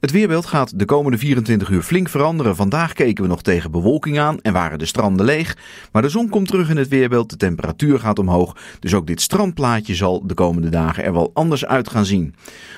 Het weerbeeld gaat de komende 24 uur flink veranderen. Vandaag keken we nog tegen bewolking aan en waren de stranden leeg. Maar de zon komt terug in het weerbeeld, de temperatuur gaat omhoog. Dus ook dit strandplaatje zal de komende dagen er wel anders uit gaan zien.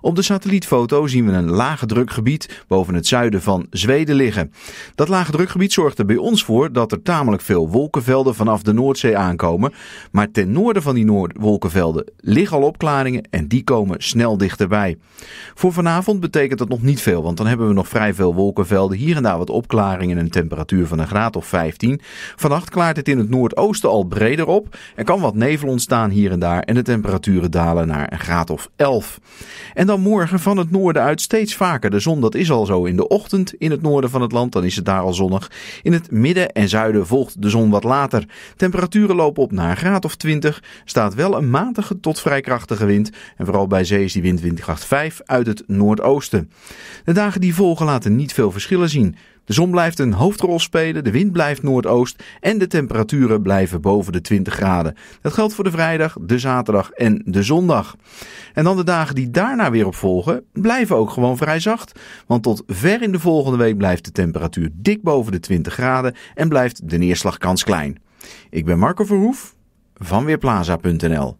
Op de satellietfoto zien we een lage drukgebied boven het zuiden van Zweden liggen. Dat lage drukgebied zorgt er bij ons voor dat er tamelijk veel wolkenvelden vanaf de Noordzee aankomen. Maar ten noorden van die wolkenvelden liggen al opklaringen en die komen snel dichterbij. Voor vanavond betekent dat nog niet veel, want dan hebben we nog vrij veel wolkenvelden. Hier en daar wat opklaringen en een temperatuur van een graad of 15. Vannacht klaart het in het noordoosten al breder op. Er kan wat nevel ontstaan hier en daar en de temperaturen dalen naar een graad of 11. En dan morgen van het noorden uit steeds vaker de zon. Dat is al zo in de ochtend in het noorden van het land, dan is het daar al zonnig. In het midden en zuiden volgt de zon wat later. Temperaturen lopen op naar een graad of 20. Staat wel een matige tot vrij krachtige wind. En vooral bij zee is die wind windkracht 5 uit het noordoosten. De dagen die volgen laten niet veel verschillen zien. De zon blijft een hoofdrol spelen, de wind blijft noordoost en de temperaturen blijven boven de 20 graden. Dat geldt voor de vrijdag, de zaterdag en de zondag. En dan de dagen die daarna weer op volgen, blijven ook gewoon vrij zacht. Want tot ver in de volgende week blijft de temperatuur dik boven de 20 graden en blijft de neerslagkans klein. Ik ben Marco Verhoef van Weerplaza.nl.